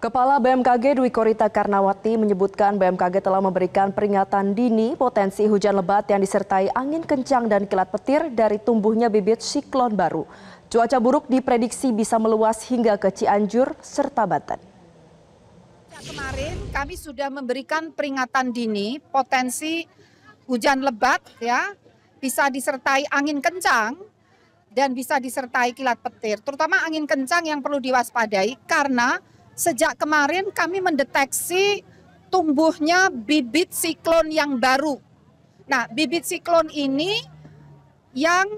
Kepala BMKG Dwi Korita Karnawati menyebutkan BMKG telah memberikan peringatan dini potensi hujan lebat yang disertai angin kencang dan kilat petir dari tumbuhnya bibit siklon baru. Cuaca buruk diprediksi bisa meluas hingga ke Cianjur serta Banten. Kemarin kami sudah memberikan peringatan dini potensi hujan lebat ya bisa disertai angin kencang dan bisa disertai kilat petir, terutama angin kencang yang perlu diwaspadai karena sejak kemarin kami mendeteksi tumbuhnya bibit siklon yang baru. Nah, bibit siklon ini yang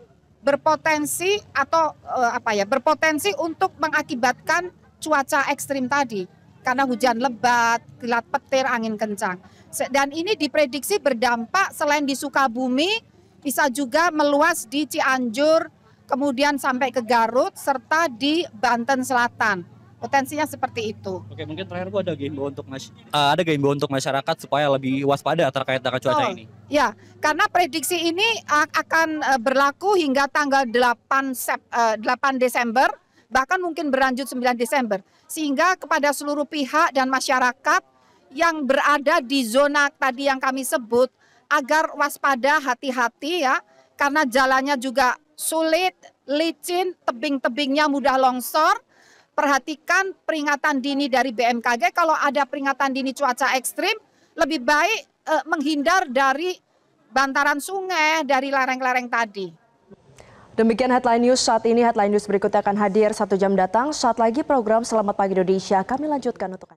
berpotensi atau eh, apa ya, berpotensi untuk mengakibatkan cuaca ekstrim tadi karena hujan lebat, kilat petir, angin kencang. Dan ini diprediksi berdampak selain di Sukabumi, bisa juga meluas di Cianjur, kemudian sampai ke Garut, serta di Banten Selatan potensinya seperti itu. Oke, mungkin terakhir Bu ada himbauan untuk uh, ada himbauan untuk masyarakat supaya lebih waspada terkait dengan cuaca oh, ini. Ya, karena prediksi ini akan eh, berlaku hingga tanggal 8 Sep, 8 eh, Desember bahkan mungkin berlanjut 9 Desember. Sehingga kepada seluruh pihak dan masyarakat yang berada di zona tadi yang kami sebut agar waspada hati-hati ya karena jalannya juga sulit, licin, tebing-tebingnya mudah longsor perhatikan peringatan dini dari BMKG kalau ada peringatan dini cuaca ekstrim lebih baik eh, menghindar dari bantaran sungai dari lereng-lereng tadi. Demikian headline news saat ini. Headline news berikutnya akan hadir satu jam datang. Saat lagi program Selamat Pagi Indonesia kami lanjutkan untuk